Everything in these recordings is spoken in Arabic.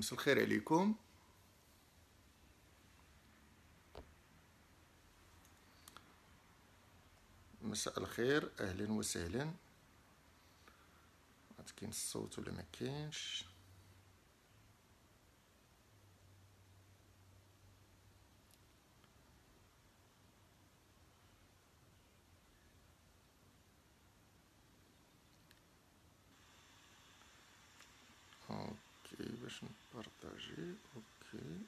مساء الخير عليكم مساء الخير اهلا وسهلا عاد كاين الصوت ولا ما كاينش اوكي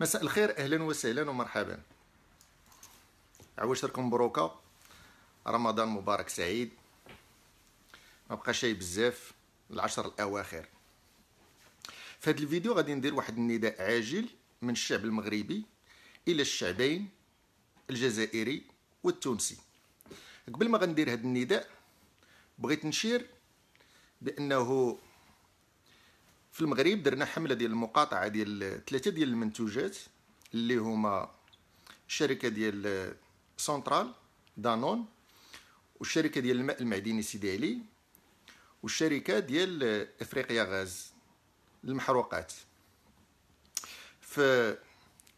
مساء الخير اهلا وسهلا ومرحبا عواشركم مبروكه رمضان مبارك سعيد ما بقى شي بزاف العشر الاواخر في هذا الفيديو غادي ندير واحد النداء عاجل من الشعب المغربي الى الشعبين الجزائري والتونسي قبل ما غندير هذا النداء بغيت نشير بانه في المغرب درنا حمله ديال المقاطعه ديال ثلاثه ديال المنتوجات اللي هما الشركه ديال سنترال دانون والشركه ديال الماء المعدني سيدي علي والشركه ديال افريقيا غاز المحروقات في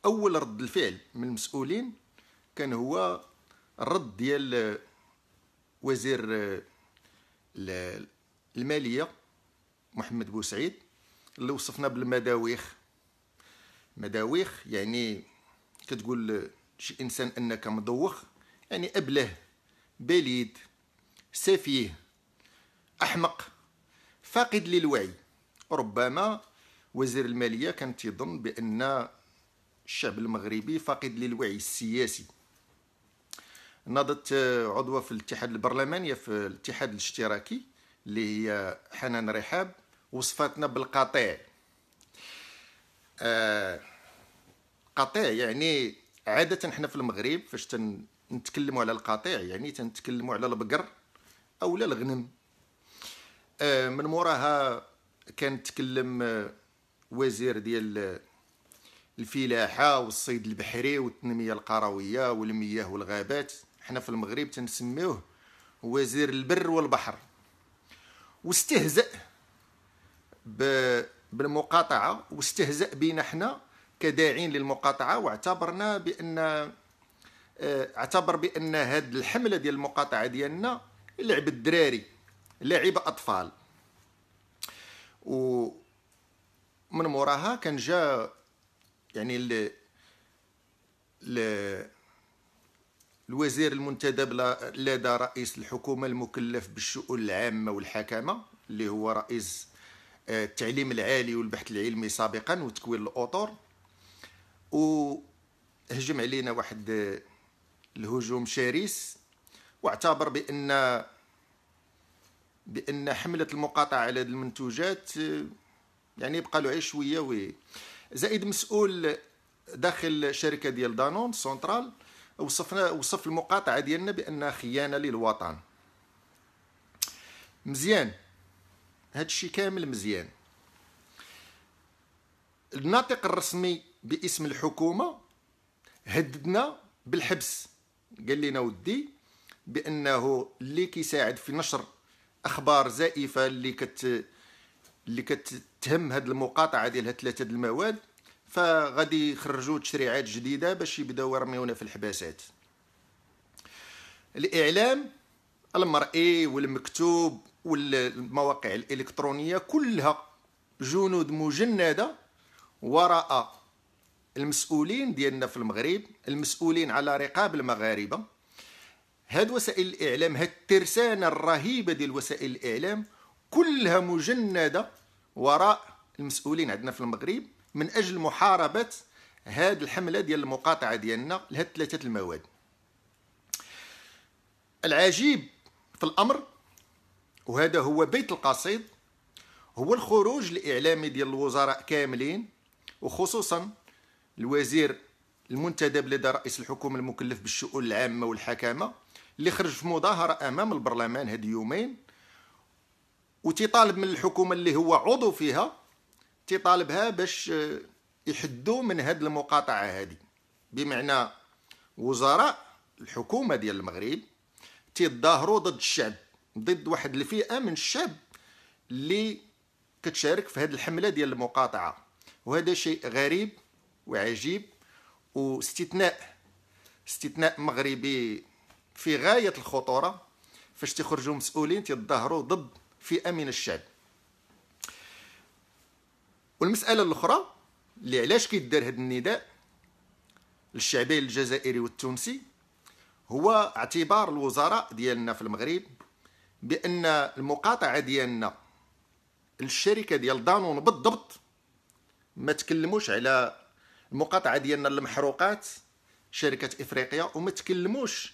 اول رد الفعل من المسؤولين كان هو الرد ديال وزير الماليه محمد بوسعيد اللي وصفنا بالمداويخ مداويخ يعني كتقول شي انسان انك مدوخ يعني ابله بليد سفيه احمق فاقد للوعي ربما وزير الماليه كان تيظن بان الشعب المغربي فاقد للوعي السياسي نضت آه، عضوة في الاتحاد البرلمانية في الاتحاد الاشتراكي اللي هي حنان رحاب وصفتنا بالقطيع آه، قطيع يعني عادة حنا في المغرب فاش تنتكلموا على القطيع يعني تنتكلموا على البقر أو لا الغنم آه، من موراها كان تكلم وزير ديال الفلاحه والصيد البحري والتنميه القرويه والمياه والغابات حنا في المغرب تنسميوه وزير البر والبحر واستهزأ بالمقاطعه واستهزأ بنا حنا كداعين للمقاطعه واعتبرنا بان آه، اعتبر بان هاد الحمله ديال المقاطعه ديالنا لعب الدراري لعب اطفال ومن موراها كان جا يعني ال ال الوزير المنتدب لدى رئيس الحكومة المكلف بالشؤون العامة والحكامة اللي هو رئيس آه، التعليم العالي والبحث العلمي سابقا وتكوين الأطر وهجم علينا واحد آه، الهجوم شرس واعتبر بأن بأن حملة المقاطعة على المنتوجات آه، يعني يبقى له عيش شوية وي زائد مسؤول داخل شركه ديال دانون سونترال وصفنا وصف المقاطعه ديالنا بانها خيانه للوطن مزيان هذا الشيء كامل مزيان الناطق الرسمي باسم الحكومه هددنا بالحبس قال لنا ودي بانه اللي كيساعد في نشر اخبار زائفه اللي كت اللي كت تهم هذه المقاطعه ديال هاد ثلاثه المواد فغادي يخرجوا تشريعات جديده باش يبداو يرميونا في الحباسات الاعلام المرئي والمكتوب والمواقع الالكترونيه كلها جنود مجنده وراء المسؤولين ديالنا في المغرب المسؤولين على رقاب المغاربه هاد وسائل الاعلام هاد الترسانه الرهيبه ديال وسائل الاعلام كلها مجنده وراء المسؤولين عندنا في المغرب من اجل محاربه هاد الحمله ديال المقاطعه ديالنا لهاد ثلاثه المواد العجيب في الامر وهذا هو بيت القصيد هو الخروج الاعلامي ديال الوزراء كاملين وخصوصا الوزير المنتدب لدى رئيس الحكومه المكلف بالشؤون العامه والحكامه اللي خرج في مظاهره امام البرلمان هاد يومين وتطالب من الحكومه اللي هو عضو فيها تطالبها باش آه، يحدوا من هاد المقاطعه هذه بمعنى وزراء الحكومه ديال المغرب تظاهروا ضد الشعب ضد واحد الفئه من الشعب اللي كتشارك في هذه الحمله ديال المقاطعه وهذا شيء غريب وعجيب واستثناء استثناء مغربي في غايه الخطوره فاش تخرجوا مسؤولين تظاهروا ضد في أمن الشعب والمسألة الأخرى اللي علاش كيدار هذا النداء للشعبين الجزائري والتونسي هو اعتبار الوزراء ديالنا في المغرب بأن المقاطعة ديالنا الشركة ديال دانون بالضبط ما تكلموش على المقاطعة ديالنا للمحروقات شركة إفريقيا وما تكلموش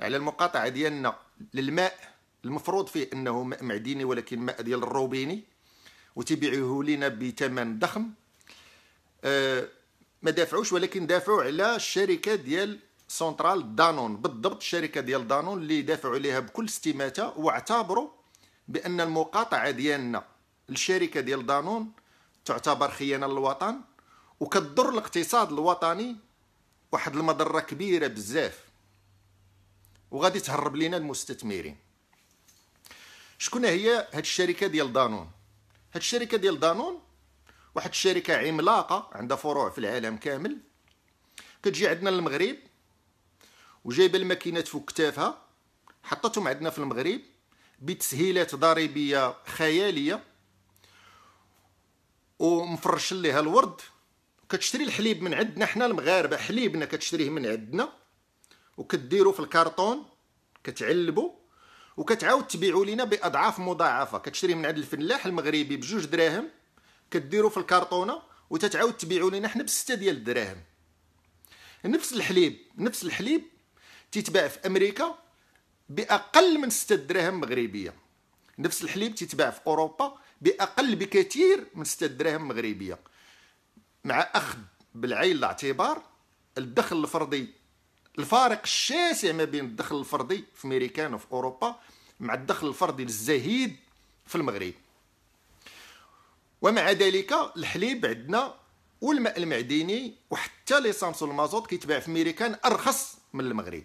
على المقاطعة ديالنا للماء المفروض فيه انه ماء معدني ولكن ماء ديال الروبيني وتبيعه لنا بثمن ضخم آه، ما دافعوش ولكن دافعوا على الشركه ديال سونترال دانون بالضبط الشركه ديال دانون اللي دافعوا عليها بكل استماته واعتبروا بان المقاطعه ديالنا الشركه ديال دانون تعتبر خيانه للوطن وكتضر الاقتصاد الوطني واحد المضره كبيره بزاف وغادي تهرب لينا المستثمرين شكون هي هاد الشركه ديال دانون هاد الشركه ديال دانون واحد الشركه عملاقه عندها فروع في العالم كامل كتجي عندنا للمغرب وجايبه الماكينات فوق كتافها حطتهم عندنا في المغرب بتسهيلات ضريبيه خياليه ومفرش ليها الورد كتشري الحليب من عندنا حنا المغاربه حليبنا كتشريه من عندنا وكديرو في الكارطون كتعلبو وكتعاود تبيعوا لنا باضعاف مضاعفه كتشري من عند الفلاح المغربي بجوج دراهم كديرو في الكرطونه وتتعاود تبيعوا لنا حنا بسته ديال الدراهم نفس الحليب نفس الحليب تيتباع في امريكا باقل من 6 دراهم مغربيه نفس الحليب تيتباع في اوروبا باقل بكثير من 6 دراهم مغربيه مع اخذ بالعين الاعتبار الدخل الفردي الفارق الشاسع ما بين الدخل الفردي في امريكان وفي اوروبا مع الدخل الفردي الزهيد في المغرب ومع ذلك الحليب عندنا والماء المعدني وحتى ليسانس والمازوت كيتباع في امريكان ارخص من المغرب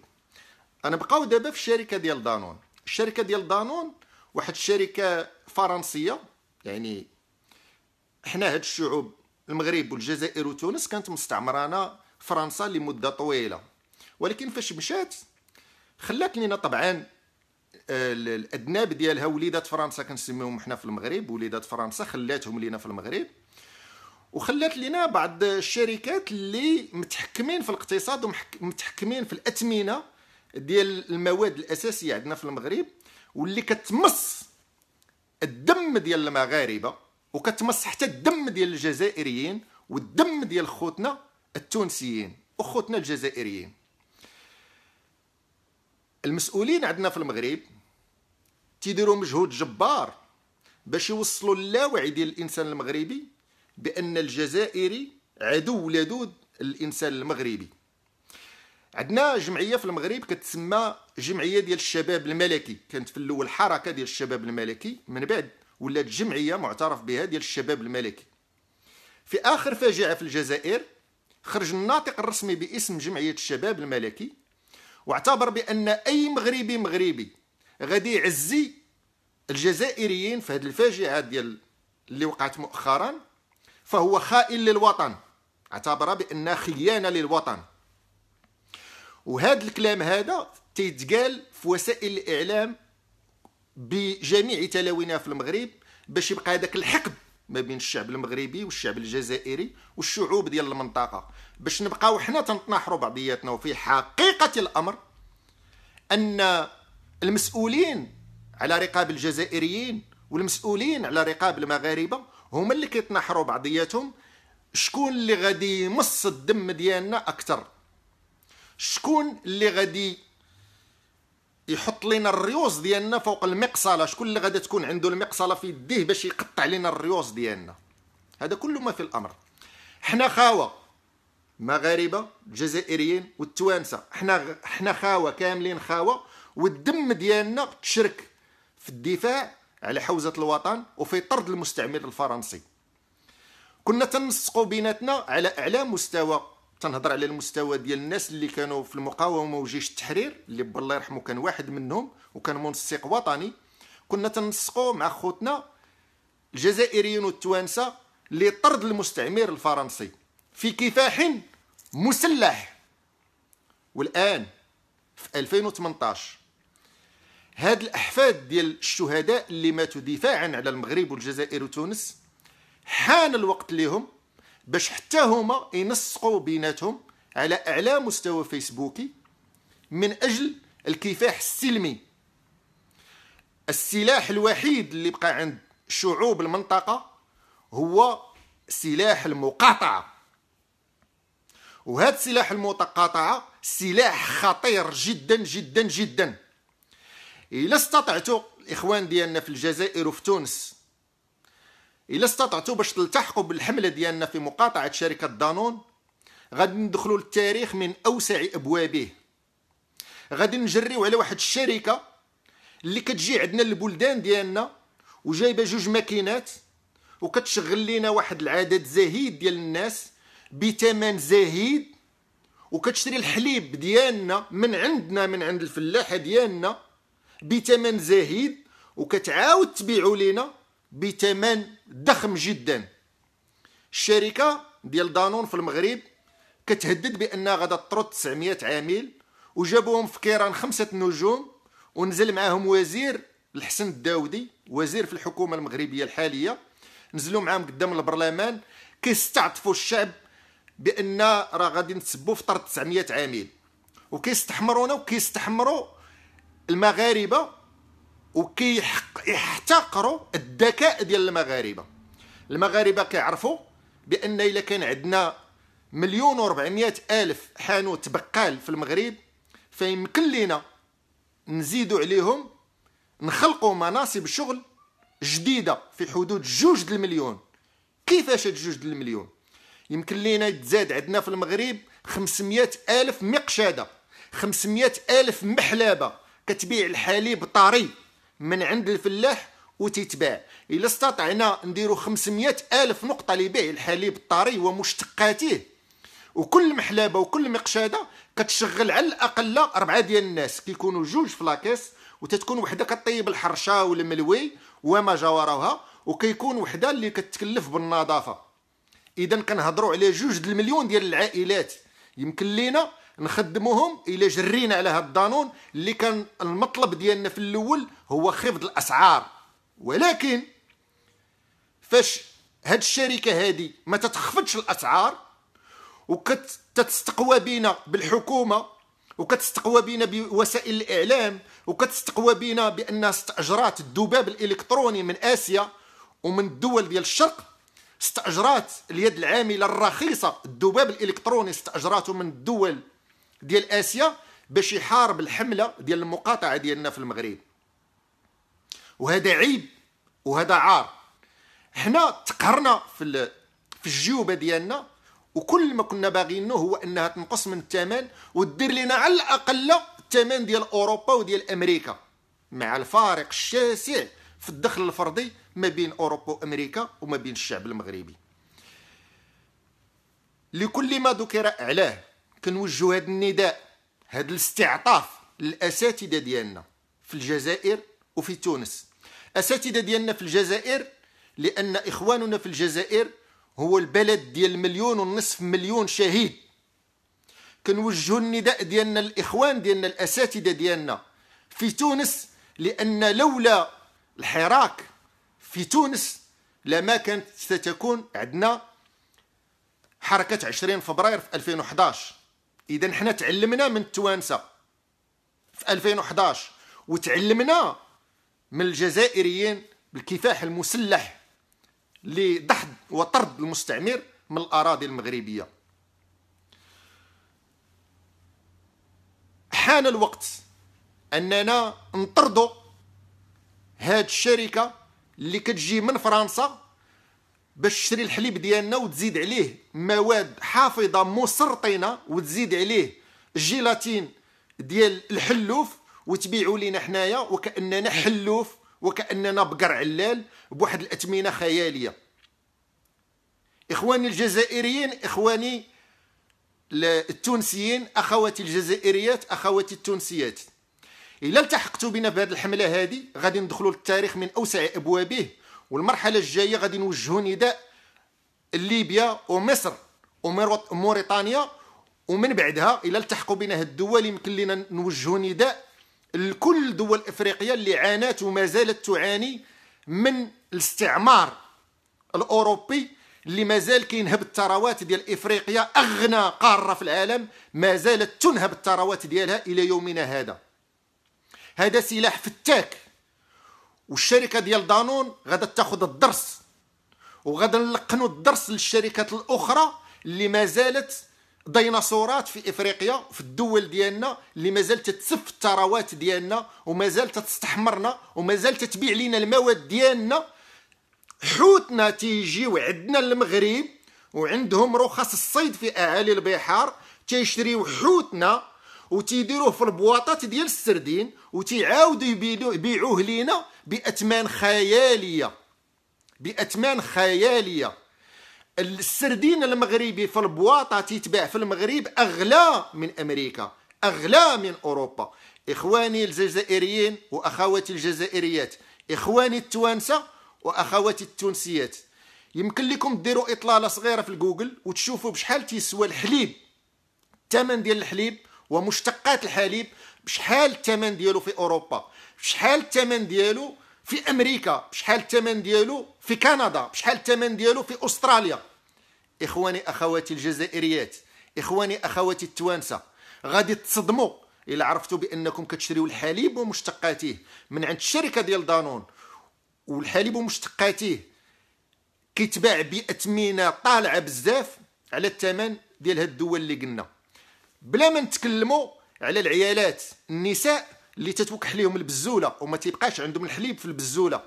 انا بقاو دابا في الشركه ديال دانون الشركه ديال دانون واحد الشركه فرنسيه يعني حنا هاد الشعوب المغرب والجزائر وتونس كانت مستعمرانا فرنسا لمده طويله ولكن فاش مشات خلات لينا طبعا آه، الادناب ديالها وليدات فرنسا كنسميهم حنا في المغرب وليدات فرنسا خلاتهم لينا في المغرب وخلات لينا بعض الشركات اللي متحكمين في الاقتصاد ومتحكمين في الاثمنه ديال المواد الاساسيه عندنا في المغرب واللي كتمص الدم ديال المغاربه وكتمص حتى الدم ديال الجزائريين والدم ديال خوتنا التونسيين وخوتنا الجزائريين المسؤولين عندنا في المغرب تيديروا مجهود جبار باش يوصلوا اللاوعي ديال الانسان المغربي بان الجزائري عدو لدود الانسان المغربي عندنا جمعيه في المغرب كتسمى جمعيه ديال الشباب الملكي كانت في الاول حركه ديال الشباب الملكي من بعد ولات جمعيه معترف بها ديال الشباب الملكي في اخر فاجعه في الجزائر خرج الناطق الرسمي باسم جمعيه الشباب الملكي واعتبر بان اي مغربي مغربي غادي يعزي الجزائريين في هذه الفاجعه ديال اللي وقعت مؤخرا فهو خائن للوطن اعتبر بان خيانه للوطن وهذا الكلام هذا تيتقال في وسائل الاعلام بجميع تلاوينها في المغرب باش يبقى هذاك الحقد ما بين الشعب المغربي والشعب الجزائري والشعوب ديال المنطقه باش نبقاو حنا تنتناحروا بعضياتنا وفي حقيقه الامر ان المسؤولين على رقاب الجزائريين والمسؤولين على رقاب المغاربه هما اللي كيتناحروا بعضياتهم شكون اللي غادي يمص الدم ديالنا اكثر شكون اللي غادي يحط لنا الريوز ديالنا فوق المقصله شكون اللي غادي تكون عنده المقصله في يديه باش يقطع لنا الريوز ديالنا هذا كل ما في الامر حنا خاوه مغاربه الجزائريين والتوانسه حنا حنا خاوه كاملين خاوه والدم ديالنا تشرك في الدفاع على حوزه الوطن وفي طرد المستعمر الفرنسي كنا تنسقوا بيناتنا على اعلى مستوى تنهضر على المستوى ديال الناس اللي كانوا في المقاومه وجيش التحرير اللي بالله يرحمه كان واحد منهم وكان منسق وطني كنا تنسقوا مع خوتنا الجزائريين والتوانسه لطرد المستعمر الفرنسي في كفاح مسلح والان في 2018 هاد الاحفاد ديال الشهداء اللي ماتوا دفاعا على المغرب والجزائر وتونس حان الوقت ليهم باش حتى هما ينسقوا بيناتهم على اعلى مستوى فيسبوكي من اجل الكفاح السلمي السلاح الوحيد اللي بقى عند شعوب المنطقه هو سلاح المقاطعه وهذا سلاح المقاطعه سلاح خطير جدا جدا جدا الا استطعتوا الاخوان ديالنا في الجزائر وفي تونس الا استطعتوا باش تلتحقوا بالحمله ديالنا في مقاطعه شركه دانون غادي ندخلوا للتاريخ من اوسع ابوابه غادي نجريو على واحد الشركه اللي كتجي عندنا للبلدان ديالنا وجايبه جوج ماكينات وكتشغل لينا واحد العدد زهيد ديال الناس بثمن زهيد وكتشري الحليب ديالنا من عندنا من عند الفلاحه ديالنا بثمن زهيد وكتعاود تبيعو لينا بثمن ضخم جدا الشركه ديال دانون في المغرب كتهدد بان غادا تطرد 900 عامل وجابوهم في كيران خمسه نجوم ونزل معاهم وزير الحسن الداودي وزير في الحكومه المغربيه الحاليه نزلوا معاهم قدام البرلمان كيستعطفوا الشعب بان راه غادي نتسبوا في طرد 900 عامل وكيستحمرونا وكيستحمروا المغاربه وكيحتقروا الذكاء ديال المغاربه المغاربه كيعرفوا بان الا كان عندنا مليون و الف حانوت بقال في المغرب فيمكن لينا نزيدوا عليهم نخلقوا مناصب شغل جديده في حدود جوج المليون كيفاش هاد جوج المليون يمكن لينا يتزاد عندنا في المغرب 500 الف مقشاده 500 الف محلابه كتبيع الحليب طري من عند الفلاح وتتباع الا استطعنا نديرو 500 الف نقطه لبيع الحليب الطري ومشتقاته وكل محلابه وكل مقشاده كتشغل على الاقل اربعه ديال الناس كيكونوا جوج في لاكيس وتتكون وحده كطيب الحرشه والملوي وما جاورها وكيكون وحده اللي كتكلف بالنظافه اذا كنهضروا على جوج المليون ديال العائلات يمكن لينا نخدموهم الى جرينا على هذا الدانون اللي كان المطلب ديالنا في الاول هو خفض الاسعار ولكن فاش هاد الشركه هادي ما تتخفضش الاسعار وكتستقوى بينا بالحكومه وكتستقوى بينا بوسائل الاعلام وكتستقوى بينا بان استاجرات الذباب الالكتروني من اسيا ومن الدول ديال الشرق استاجرات اليد العامله الرخيصه الذباب الالكتروني استاجراته من الدول ديال اسيا باش يحارب الحمله ديال المقاطعه ديالنا في المغرب وهذا عيب وهذا عار حنا تقهرنا في في الجيوبه ديالنا وكل ما كنا باغينه هو انها تنقص من الثمن ودير لنا على الاقل الثمن ديال اوروبا وديال امريكا مع الفارق الشاسع في الدخل الفردي ما بين اوروبا وامريكا وما بين الشعب المغربي لكل ما ذكر اعلاه كنوجهوا هذا النداء هذا الاستعطاف للاساتذه ديالنا في الجزائر وفي تونس اساتذه ديالنا في الجزائر لان اخواننا في الجزائر هو البلد ديال مليون ونصف مليون شهيد كنوجهوا النداء ديالنا الاخوان ديالنا الاساتذه ديالنا في تونس لان لولا الحراك في تونس لما كانت ستكون عندنا حركه 20 فبراير في 2011 اذا حنا تعلمنا من التوانسه في 2011 وتعلمنا من الجزائريين بالكفاح المسلح لدحض وطرد المستعمر من الاراضي المغربيه حان الوقت اننا نطردوا هاد الشركه اللي كتجي من فرنسا باش تشري الحليب ديالنا وتزيد عليه مواد حافظه مسرطنه وتزيد عليه الجيلاتين ديال الحلوف وتبيعوا لينا حنايا وكاننا حلوف وكاننا بقر علال بواحد الاثمنه خياليه اخواني الجزائريين اخواني التونسيين اخواتي الجزائريات اخواتي التونسيات الا التحقتوا بنا بهذه الحمله هذه غادي ندخلوا للتاريخ من اوسع ابوابه والمرحله الجايه غادي نوجهوا نداء ليبيا ومصر وموريتانيا ومن بعدها الى التحقوا بنا هاد الدول يمكن لنا نوجهوا نداء لكل دول افريقيا اللي عانات وما زالت تعاني من الاستعمار الاوروبي اللي مازال كينهب الثروات ديال افريقيا اغنى قاره في العالم ما زالت تنهب الثروات ديالها الى يومنا هذا هذا سلاح فتاك والشركه ديال دانون غادا تاخذ الدرس وغادا نلقنوا الدرس للشركات الاخرى اللي مازالت ديناصورات في افريقيا في الدول ديالنا اللي مازال تتسف الثروات ديالنا ومازال تستحمرنا ومازال تبيع لينا المواد ديالنا حوتنا تيجي عندنا المغرب وعندهم رخص الصيد في اعالي البحار تيشريو حوتنا وتيديروه في البواطات ديال السردين وتيعاودوا يبيعوه لينا باثمان خياليه باثمان خياليه السردين المغربي في البواطه تيتباع في المغرب اغلى من امريكا اغلى من اوروبا اخواني الجزائريين واخواتي الجزائريات اخواني التوانسه واخواتي التونسيات يمكن لكم ديروا اطلاله صغيره في الجوجل وتشوفوا بشحال تيسوى الحليب الثمن ديال الحليب ومشتقات الحليب بشحال الثمن ديالو في اوروبا بشحال الثمن ديالو في امريكا بشحال الثمن ديالو في كندا بشحال الثمن ديالو في استراليا اخواني اخواتي الجزائريات اخواني اخواتي التوانسه غادي تصدموا الا عرفتوا بانكم كتشريوا الحليب ومشتقاته من عند الشركه ديال دانون والحليب ومشتقاته كيتباع باثمنه طالعه بزاف على الثمن ديال هاد الدول اللي قلنا بلا ما نتكلموا على العيالات النساء اللي تتوكح لهم البزوله وما تيبقاش عندهم الحليب في البزوله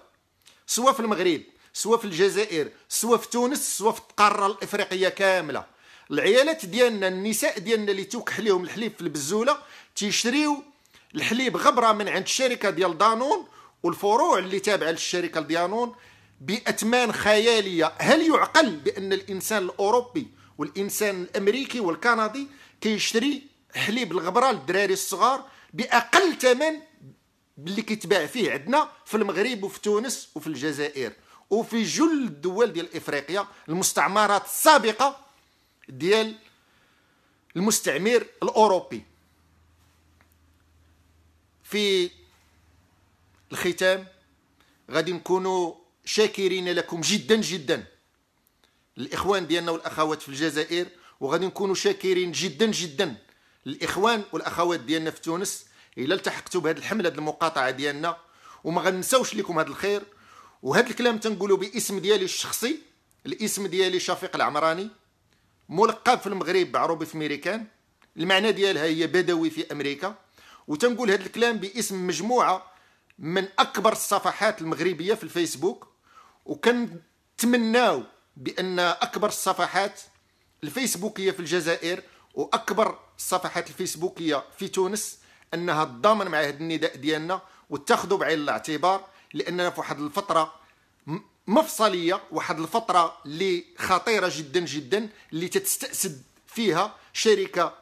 سواء في المغرب سواء في الجزائر سواء في تونس سواء في القاره الافريقيه كامله العيالات ديالنا النساء ديالنا اللي توكح لهم الحليب في البزوله تيشريو الحليب غبره من عند الشركه ديال دانون والفروع اللي تابعه للشركه ديانون باثمان خياليه هل يعقل بان الانسان الاوروبي والانسان الامريكي والكندي كيشتري حليب الغبره للدراري الصغار باقل ثمن اللي كيتباع فيه عندنا في المغرب وفي تونس وفي الجزائر وفي جل الدول ديال افريقيا المستعمرات السابقه ديال المستعمر الاوروبي في الختام غادي نكونوا شاكرين لكم جدا جدا الاخوان ديالنا والاخوات في الجزائر وغادي نكونوا شاكرين جدا جدا الاخوان والاخوات ديالنا في تونس الا التحقتوا بهذه الحمله المقاطعه ديالنا وما غنساوش لكم هذا الخير وهذا الكلام تنقولوا باسم ديالي الشخصي الاسم ديالي شفيق العمراني ملقب في المغرب بعروبي في ميريكان المعنى ديالها هي بدوي في امريكا وتنقول هذا الكلام باسم مجموعه من اكبر الصفحات المغربيه في الفيسبوك وكنتمناو بان اكبر الصفحات الفيسبوكيه في الجزائر واكبر الصفحات الفيسبوكيه في تونس انها تضامن مع هذا النداء ديالنا وتاخذوا بعين الاعتبار لاننا في واحد الفتره مفصليه واحد الفتره اللي خطيره جدا جدا اللي تتستاسد فيها شركه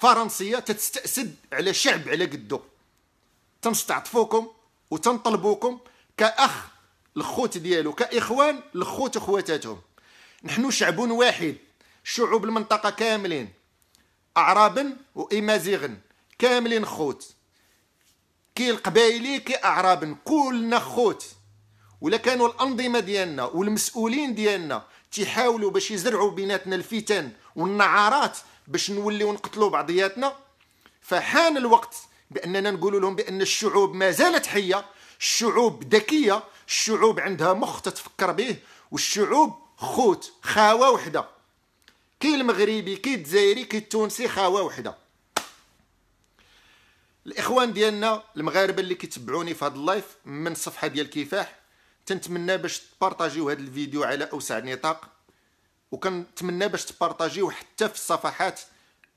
فرنسيه تتستاسد على شعب على قدو تنستعطفوكم وتنطلبوكم كاخ الخوت ديالو كاخوان الخوت وخواتاتهم نحن شعب واحد شعوب المنطقه كاملين اعرابا وامازيغ كاملين خوت كي القبايلي كي اعراب كلنا خوت ولا كانوا الانظمه ديالنا والمسؤولين ديالنا تيحاولوا باش يزرعوا بيناتنا الفتن والنعارات باش نوليو نقتلوا بعضياتنا فحان الوقت باننا نقول لهم بان الشعوب ما زالت حيه الشعوب ذكيه الشعوب عندها مخ تتفكر به والشعوب خوت خاوه وحده كي المغربي كي الجزائري كي التونسي خاوه وحده الاخوان ديالنا المغاربه اللي كيتبعوني في هذا اللايف من الصفحه ديال كفاح تنتمنى باش تبارطاجيو هذا الفيديو على اوسع نطاق وكنتمنى باش تبارطاجيو حتى في الصفحات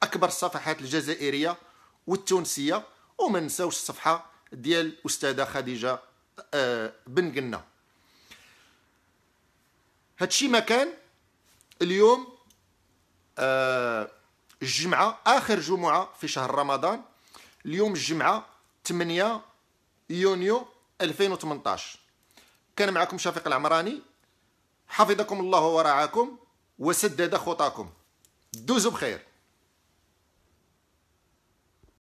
اكبر الصفحات الجزائريه والتونسيه وما نساوش الصفحه ديال الاستاذه خديجه آه، بن قنا هادشي ما كان اليوم الجمعه آه، اخر جمعه في شهر رمضان اليوم الجمعه 8 يونيو 2018 كان معكم شفيق العمراني حفظكم الله ورعاكم وسدد خطاكم دوزوا بخير